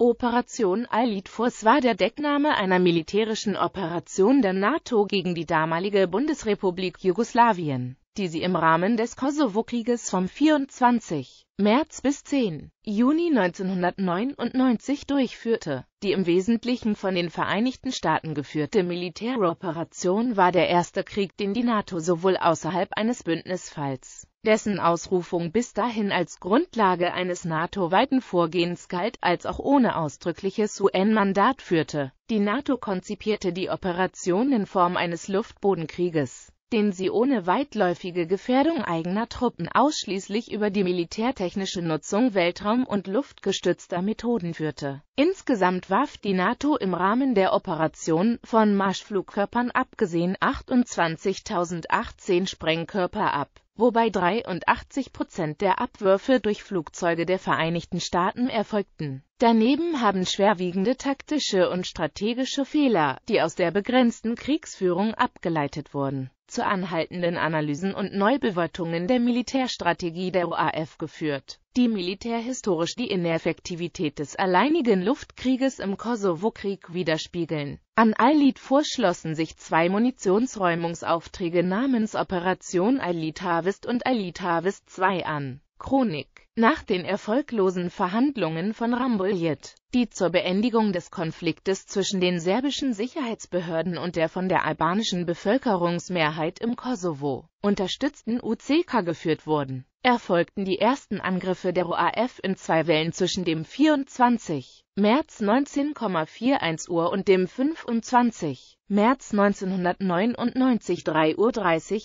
Operation Eilit Force war der Deckname einer militärischen Operation der NATO gegen die damalige Bundesrepublik Jugoslawien, die sie im Rahmen des Kosovo-Krieges vom 24. März bis 10. Juni 1999 durchführte. Die im Wesentlichen von den Vereinigten Staaten geführte Militäroperation war der erste Krieg, den die NATO sowohl außerhalb eines Bündnisfalls dessen Ausrufung bis dahin als Grundlage eines NATO-weiten Vorgehens galt, als auch ohne ausdrückliches UN-Mandat führte. Die NATO konzipierte die Operation in Form eines Luftbodenkrieges den sie ohne weitläufige Gefährdung eigener Truppen ausschließlich über die militärtechnische Nutzung Weltraum- und luftgestützter Methoden führte. Insgesamt warf die NATO im Rahmen der Operation, von Marschflugkörpern abgesehen, 28.018 Sprengkörper ab wobei 83 Prozent der Abwürfe durch Flugzeuge der Vereinigten Staaten erfolgten Daneben haben schwerwiegende taktische und strategische Fehler, die aus der begrenzten Kriegsführung abgeleitet wurden, zu anhaltenden Analysen und Neubewertungen der Militärstrategie der UAF geführt, die militärhistorisch die Ineffektivität des alleinigen Luftkrieges im Kosovo-Krieg widerspiegeln. An Al-Lid vorschlossen sich zwei Munitionsräumungsaufträge namens Operation al Harvest und al Harvest 2 an. Chronik nach den erfolglosen Verhandlungen von Rambouillet die zur Beendigung des Konfliktes zwischen den serbischen Sicherheitsbehörden und der von der albanischen Bevölkerungsmehrheit im Kosovo unterstützten UCK geführt wurden, erfolgten die ersten Angriffe der OAF in zwei Wellen zwischen dem 24. März 19,41 Uhr und dem 25. März 1999 3.30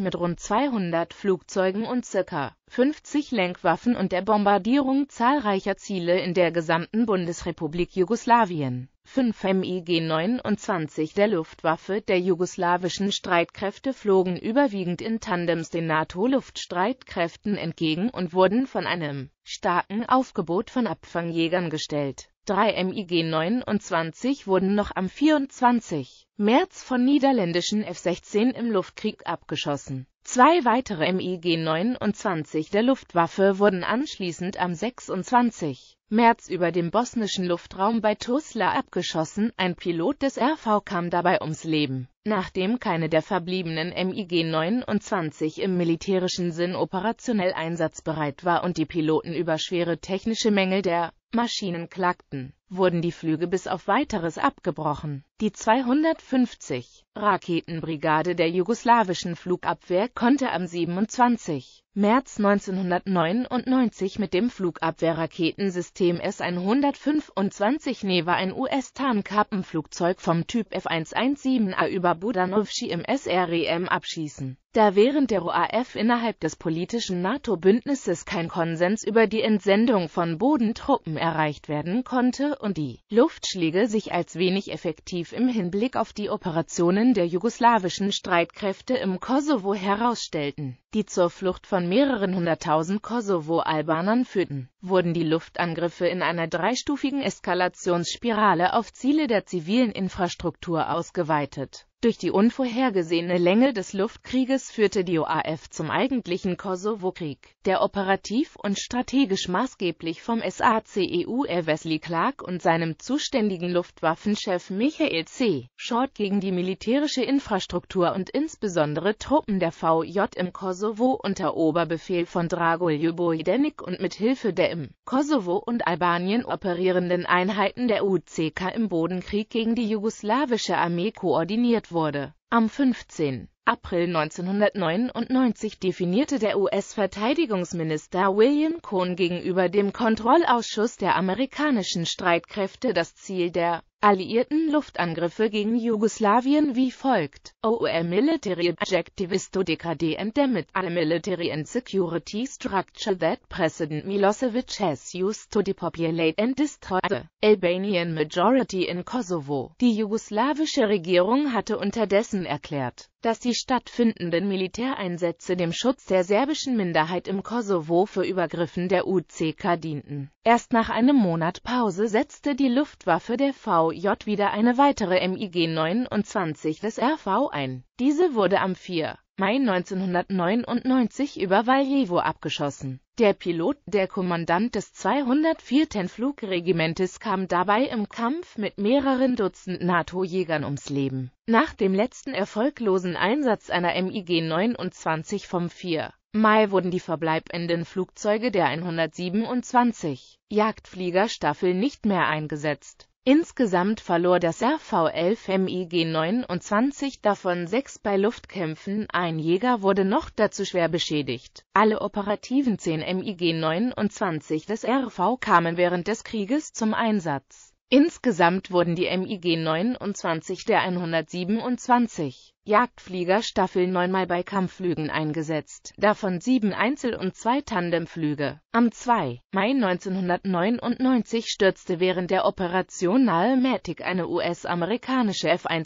Uhr mit rund 200 Flugzeugen und ca. 50 Lenkwaffen und der Bombardierung zahlreicher Ziele in der gesamten Bundesrepublik. Republik Jugoslawien. 5 MiG 29 der Luftwaffe der jugoslawischen Streitkräfte flogen überwiegend in Tandems den NATO-Luftstreitkräften entgegen und wurden von einem starken Aufgebot von Abfangjägern gestellt. Drei MiG 29 wurden noch am 24. März von niederländischen F-16 im Luftkrieg abgeschossen. Zwei weitere MiG-29 der Luftwaffe wurden anschließend am 26. März über dem bosnischen Luftraum bei Tuzla abgeschossen, ein Pilot des RV kam dabei ums Leben, nachdem keine der verbliebenen MiG-29 im militärischen Sinn operationell einsatzbereit war und die Piloten über schwere technische Mängel der Maschinen klagten wurden die Flüge bis auf Weiteres abgebrochen. Die 250 Raketenbrigade der jugoslawischen Flugabwehr konnte am 27. März 1999 mit dem Flugabwehrraketensystem S-125 Neva ein US-Tarnkappenflugzeug vom Typ F-117A über Budanovci im SREM abschießen da während der UAF innerhalb des politischen NATO-Bündnisses kein Konsens über die Entsendung von Bodentruppen erreicht werden konnte und die Luftschläge sich als wenig effektiv im Hinblick auf die Operationen der jugoslawischen Streitkräfte im Kosovo herausstellten, die zur Flucht von mehreren hunderttausend Kosovo-Albanern führten, wurden die Luftangriffe in einer dreistufigen Eskalationsspirale auf Ziele der zivilen Infrastruktur ausgeweitet durch die unvorhergesehene Länge des Luftkrieges führte die OAF zum eigentlichen Kosovo-Krieg, der operativ und strategisch maßgeblich vom SACEU R. Wesley Clark und seinem zuständigen Luftwaffenchef Michael C. Short gegen die militärische Infrastruktur und insbesondere Truppen der VJ im Kosovo unter Oberbefehl von Drago Ljubojdenik und mit Hilfe der im Kosovo und Albanien operierenden Einheiten der UCK im Bodenkrieg gegen die jugoslawische Armee koordiniert wurde. Am 15. April 1999 definierte der US-Verteidigungsminister William Cohn gegenüber dem Kontrollausschuss der amerikanischen Streitkräfte das Ziel der alliierten Luftangriffe gegen Jugoslawien wie folgt. Our military objective is to decade and damage a military and security structure that President Milosevic has used to depopulate and destroy the Albanian majority in Kosovo. Die jugoslawische Regierung hatte unterdessen erklärt, dass die die stattfindenden Militäreinsätze dem Schutz der serbischen Minderheit im Kosovo für Übergriffen der UCK dienten. Erst nach einem Monat Pause setzte die Luftwaffe der VJ wieder eine weitere MiG 29 des RV ein. Diese wurde am 4. Mai 1999 über Valjevo abgeschossen der Pilot, der Kommandant des 204. Flugregimentes kam dabei im Kampf mit mehreren Dutzend NATO-Jägern ums Leben. Nach dem letzten erfolglosen Einsatz einer MiG 29 vom 4. Mai wurden die verbleibenden Flugzeuge der 127 Jagdfliegerstaffel nicht mehr eingesetzt. Insgesamt verlor das RV11 MiG 29, davon sechs bei Luftkämpfen, ein Jäger wurde noch dazu schwer beschädigt. Alle operativen 10 MiG 29 des RV kamen während des Krieges zum Einsatz. Insgesamt wurden die MiG 29 der 127 Jagdfliegerstaffeln neunmal bei Kampfflügen eingesetzt, davon sieben Einzel- und zwei Tandemflüge. Am 2. Mai 1999 stürzte während der Operation Nahe Matic eine US-amerikanische 16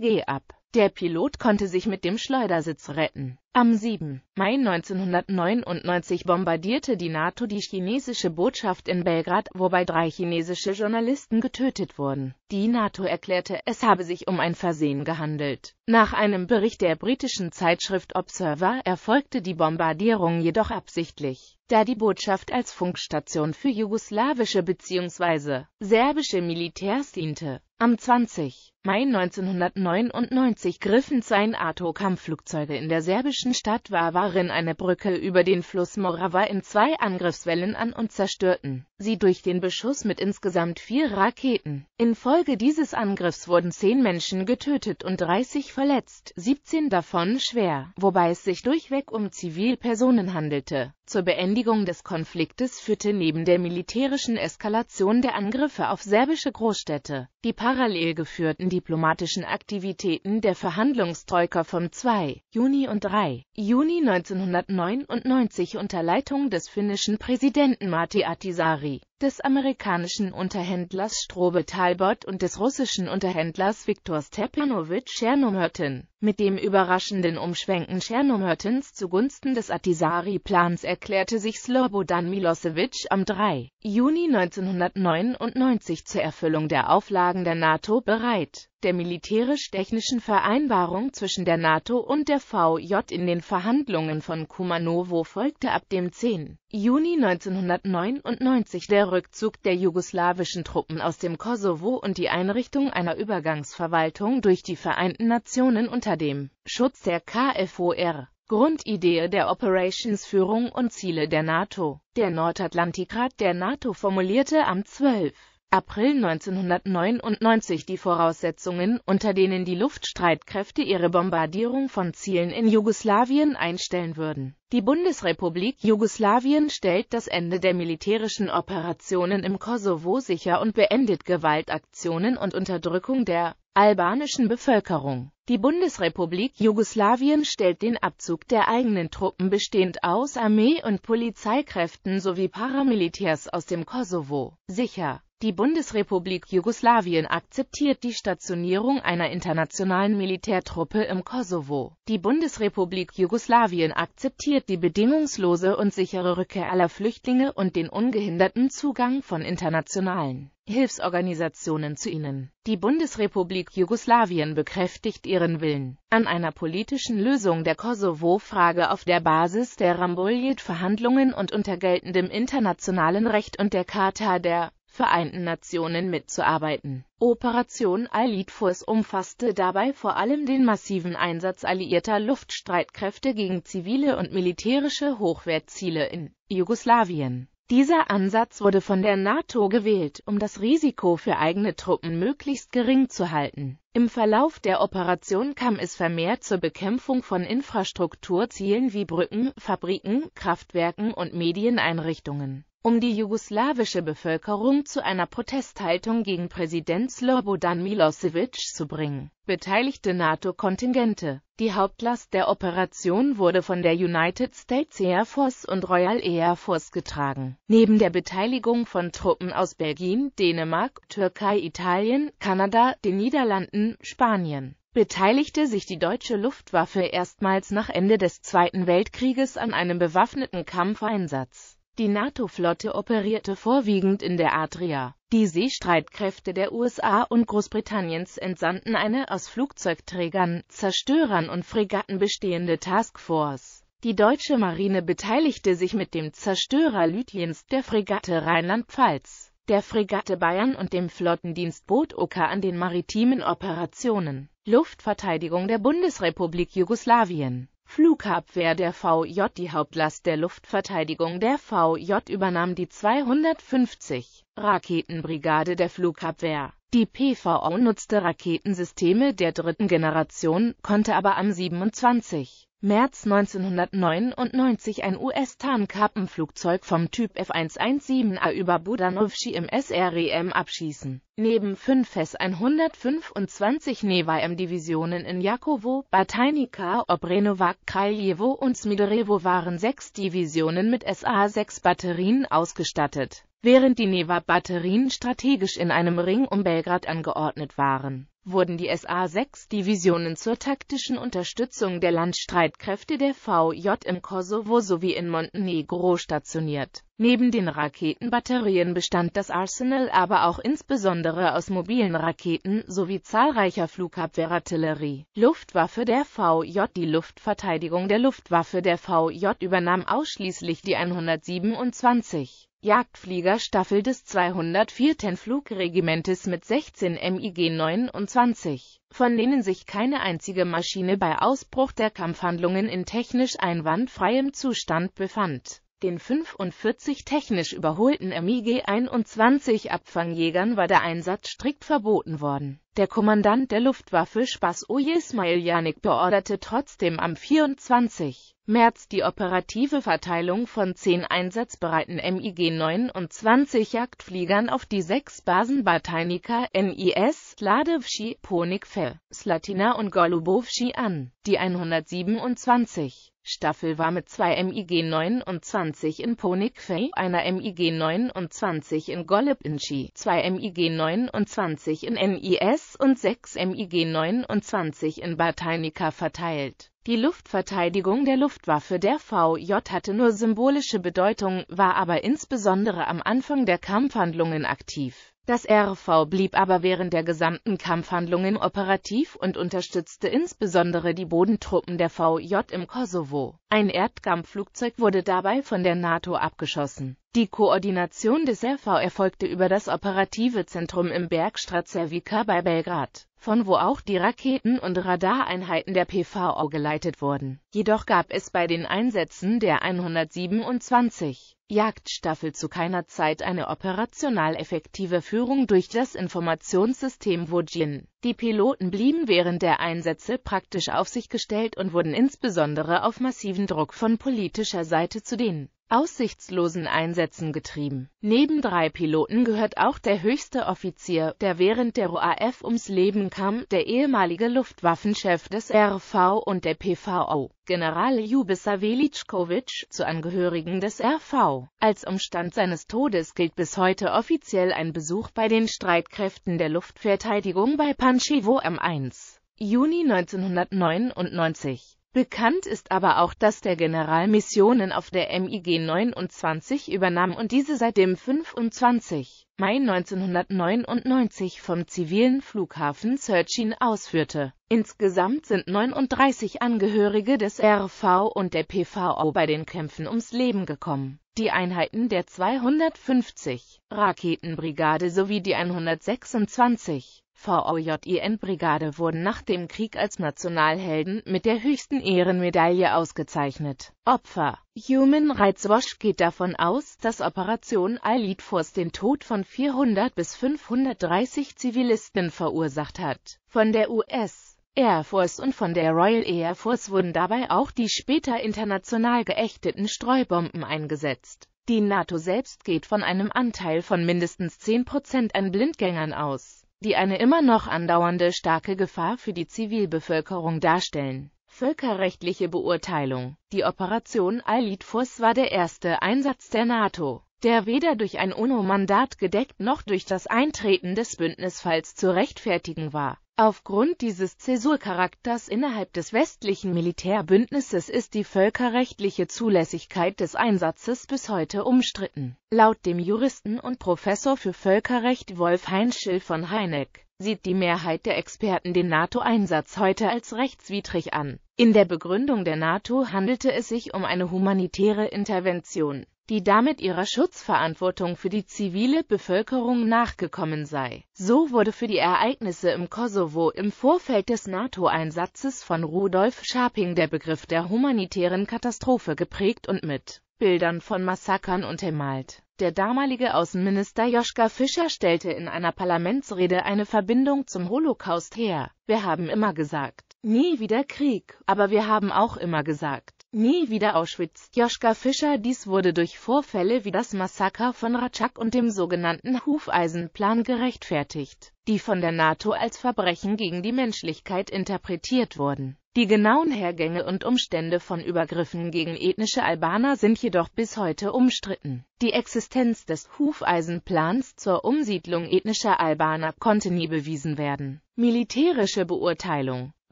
cg ab. Der Pilot konnte sich mit dem Schleudersitz retten am 7. Mai 1999 bombardierte die NATO die chinesische Botschaft in Belgrad, wobei drei chinesische Journalisten getötet wurden. Die NATO erklärte, es habe sich um ein Versehen gehandelt. Nach einem Bericht der britischen Zeitschrift Observer erfolgte die Bombardierung jedoch absichtlich, da die Botschaft als Funkstation für jugoslawische bzw. serbische Militärs diente. Am 20. Mai 1999 griffen zwei NATO-Kampfflugzeuge in der serbischen polnischen Stadt Warwarin eine Brücke über den Fluss Morawa in zwei Angriffswellen an und zerstörten sie durch den Beschuss mit insgesamt vier Raketen. Infolge dieses Angriffs wurden zehn Menschen getötet und 30 verletzt, 17 davon schwer, wobei es sich durchweg um Zivilpersonen handelte. Zur Beendigung des Konfliktes führte neben der militärischen Eskalation der Angriffe auf serbische Großstädte die parallel geführten diplomatischen Aktivitäten der Verhandlungstroika vom 2. Juni und 3. Juni 1999 unter Leitung des finnischen Präsidenten Mati Atisari des amerikanischen Unterhändlers Strobe Talbot und des russischen Unterhändlers Viktor Stepanowitsch Chernomyrtin. Mit dem überraschenden Umschwenken Chernomyrtins zugunsten des Atisari-Plans erklärte sich Slobodan Milosevic am 3. Juni 1999 zur Erfüllung der Auflagen der NATO bereit der militärisch-technischen Vereinbarung zwischen der NATO und der VJ in den Verhandlungen von Kumanovo folgte ab dem 10. Juni 1999 der Rückzug der jugoslawischen Truppen aus dem Kosovo und die Einrichtung einer Übergangsverwaltung durch die Vereinten Nationen unter dem Schutz der KFOR. Grundidee der Operationsführung und Ziele der NATO. Der Nordatlantikrat der NATO formulierte am 12. April 1999 die Voraussetzungen, unter denen die Luftstreitkräfte ihre Bombardierung von Zielen in Jugoslawien einstellen würden. Die Bundesrepublik Jugoslawien stellt das Ende der militärischen Operationen im Kosovo sicher und beendet Gewaltaktionen und Unterdrückung der albanischen Bevölkerung. Die Bundesrepublik Jugoslawien stellt den Abzug der eigenen Truppen bestehend aus Armee- und Polizeikräften sowie Paramilitärs aus dem Kosovo sicher. Die Bundesrepublik Jugoslawien akzeptiert die Stationierung einer internationalen Militärtruppe im Kosovo. Die Bundesrepublik Jugoslawien akzeptiert die bedingungslose und sichere Rückkehr aller Flüchtlinge und den ungehinderten Zugang von internationalen Hilfsorganisationen zu ihnen. Die Bundesrepublik Jugoslawien bekräftigt ihren Willen, an einer politischen Lösung der Kosovo-Frage auf der Basis der Rambouillet-Verhandlungen und unter geltendem internationalen Recht und der Charta der Vereinten Nationen mitzuarbeiten. Operation Allied Force umfasste dabei vor allem den massiven Einsatz alliierter Luftstreitkräfte gegen zivile und militärische Hochwertziele in Jugoslawien. Dieser Ansatz wurde von der NATO gewählt, um das Risiko für eigene Truppen möglichst gering zu halten. Im Verlauf der Operation kam es vermehrt zur Bekämpfung von Infrastrukturzielen wie Brücken, Fabriken, Kraftwerken und Medieneinrichtungen um die jugoslawische Bevölkerung zu einer Protesthaltung gegen Präsident Slobodan Milosevic zu bringen, beteiligte NATO-Kontingente. Die Hauptlast der Operation wurde von der United States Air Force und Royal Air Force getragen. Neben der Beteiligung von Truppen aus Belgien, Dänemark, Türkei, Italien, Kanada, den Niederlanden, Spanien, beteiligte sich die deutsche Luftwaffe erstmals nach Ende des Zweiten Weltkrieges an einem bewaffneten Kampfeinsatz. Die NATO-Flotte operierte vorwiegend in der Adria. Die Seestreitkräfte der USA und Großbritanniens entsandten eine aus Flugzeugträgern, Zerstörern und Fregatten bestehende Taskforce. Die deutsche Marine beteiligte sich mit dem Zerstörer Lütjens, der Fregatte Rheinland-Pfalz, der Fregatte Bayern und dem Flottendienstboot Oka an den maritimen Operationen Luftverteidigung der Bundesrepublik Jugoslawien Flugabwehr der VJ Die Hauptlast der Luftverteidigung der VJ übernahm die 250 Raketenbrigade der Flugabwehr. Die PVO nutzte Raketensysteme der dritten Generation, konnte aber am 27. März 1999 ein US-Tarnkappenflugzeug vom Typ F-117A über Budanovski im SREM abschießen. Neben fünf S-125 Neva m divisionen in Jakovo, Batajnica, Obrenovac, Kraljevo und Smiderevo waren sechs Divisionen mit SA-6-Batterien ausgestattet, während die Neva-Batterien strategisch in einem Ring um Belgrad angeordnet waren wurden die SA-6-Divisionen zur taktischen Unterstützung der Landstreitkräfte der VJ im Kosovo sowie in Montenegro stationiert. Neben den Raketenbatterien bestand das Arsenal aber auch insbesondere aus mobilen Raketen sowie zahlreicher Flugabwehrartillerie. Luftwaffe der VJ Die Luftverteidigung der Luftwaffe der VJ übernahm ausschließlich die 127 Jagdfliegerstaffel des 204. Flugregimentes mit 16 MiG 29, von denen sich keine einzige Maschine bei Ausbruch der Kampfhandlungen in technisch einwandfreiem Zustand befand. Den 45 technisch überholten MiG-21 Abfangjägern war der Einsatz strikt verboten worden der Kommandant der Luftwaffe Spaß Spas Janik beorderte trotzdem am 24. März die operative Verteilung von zehn einsatzbereiten MiG-29 Jagdfliegern auf die sechs Basen Batanika, NIS, Ladewschi, Ponikfe, Slatina und Golubowschi an, die 127 Staffel war mit zwei MiG 29 in Ponikvey, einer MiG 29 in Golubinchi, zwei MiG 29 in NIS und sechs MiG 29 in Batainika verteilt. Die Luftverteidigung der Luftwaffe der VJ hatte nur symbolische Bedeutung, war aber insbesondere am Anfang der Kampfhandlungen aktiv das RV blieb aber während der gesamten Kampfhandlungen operativ und unterstützte insbesondere die Bodentruppen der VJ im Kosovo. Ein Erdkampfflugzeug wurde dabei von der NATO abgeschossen. Die Koordination des RV erfolgte über das operative Zentrum im Berg Stracevica bei Belgrad von wo auch die Raketen- und Radareinheiten der PVO geleitet wurden. Jedoch gab es bei den Einsätzen der 127 Jagdstaffel zu keiner Zeit eine operational effektive Führung durch das Informationssystem Wojin. Die Piloten blieben während der Einsätze praktisch auf sich gestellt und wurden insbesondere auf massiven Druck von politischer Seite zu den aussichtslosen Einsätzen getrieben. Neben drei Piloten gehört auch der höchste Offizier, der während der RAF ums Leben kam, der ehemalige Luftwaffenchef des RV und der PVO, General Jubisa Veličković, zu Angehörigen des RV. Als Umstand seines Todes gilt bis heute offiziell ein Besuch bei den Streitkräften der Luftverteidigung bei Panchevo M1. Juni 1999 Bekannt ist aber auch, dass der General Missionen auf der MiG 29 übernahm und diese seit dem 25. Mai 1999 vom zivilen Flughafen Searchin ausführte. Insgesamt sind 39 Angehörige des RV und der PVO bei den Kämpfen ums Leben gekommen. Die Einheiten der 250 Raketenbrigade sowie die 126 VOJIN-Brigade wurden nach dem Krieg als Nationalhelden mit der höchsten Ehrenmedaille ausgezeichnet. Opfer Human Rights Watch geht davon aus, dass Operation Alid Force den Tod von 400 bis 530 Zivilisten verursacht hat. Von der US Air Force und von der Royal Air Force wurden dabei auch die später international geächteten Streubomben eingesetzt. Die NATO selbst geht von einem Anteil von mindestens 10% an Blindgängern aus die eine immer noch andauernde starke Gefahr für die Zivilbevölkerung darstellen. Völkerrechtliche Beurteilung Die Operation Eilit Fuss war der erste Einsatz der NATO, der weder durch ein UNO-Mandat gedeckt noch durch das Eintreten des Bündnisfalls zu rechtfertigen war Aufgrund dieses Zäsurcharakters innerhalb des westlichen Militärbündnisses ist die völkerrechtliche Zulässigkeit des Einsatzes bis heute umstritten. Laut dem Juristen und Professor für Völkerrecht Wolf Heinschel von Heineck sieht die Mehrheit der Experten den NATO-Einsatz heute als rechtswidrig an. In der Begründung der NATO handelte es sich um eine humanitäre Intervention die damit ihrer Schutzverantwortung für die zivile Bevölkerung nachgekommen sei. So wurde für die Ereignisse im Kosovo im Vorfeld des NATO-Einsatzes von Rudolf Scharping der Begriff der humanitären Katastrophe geprägt und mit Bildern von Massakern untermalt. Der damalige Außenminister Joschka Fischer stellte in einer Parlamentsrede eine Verbindung zum Holocaust her. Wir haben immer gesagt, nie wieder Krieg, aber wir haben auch immer gesagt, Nie wieder Auschwitz. Joschka Fischer Dies wurde durch Vorfälle wie das Massaker von Ratschak und dem sogenannten Hufeisenplan gerechtfertigt, die von der NATO als Verbrechen gegen die Menschlichkeit interpretiert wurden. Die genauen Hergänge und Umstände von Übergriffen gegen ethnische Albaner sind jedoch bis heute umstritten. Die Existenz des Hufeisenplans zur Umsiedlung ethnischer Albaner konnte nie bewiesen werden. Militärische Beurteilung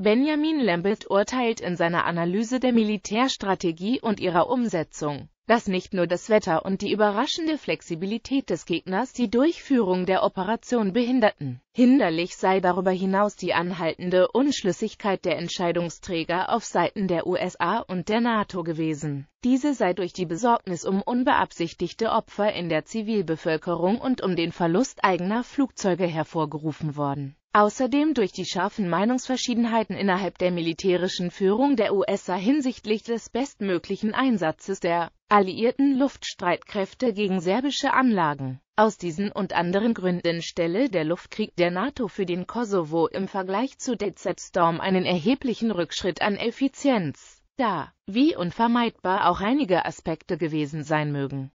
Benjamin Lambert urteilt in seiner Analyse der Militärstrategie und ihrer Umsetzung, dass nicht nur das Wetter und die überraschende Flexibilität des Gegners die Durchführung der Operation behinderten. Hinderlich sei darüber hinaus die anhaltende Unschlüssigkeit der Entscheidungsträger auf Seiten der USA und der NATO gewesen. Diese sei durch die Besorgnis um unbeabsichtigte Opfer in der Zivilbevölkerung und um den Verlust eigener Flugzeuge hervorgerufen worden. Außerdem durch die scharfen Meinungsverschiedenheiten innerhalb der militärischen Führung der USA hinsichtlich des bestmöglichen Einsatzes der alliierten Luftstreitkräfte gegen serbische Anlagen. Aus diesen und anderen Gründen stelle der Luftkrieg der NATO für den Kosovo im Vergleich zu DZ Storm einen erheblichen Rückschritt an Effizienz dar, wie unvermeidbar auch einige Aspekte gewesen sein mögen.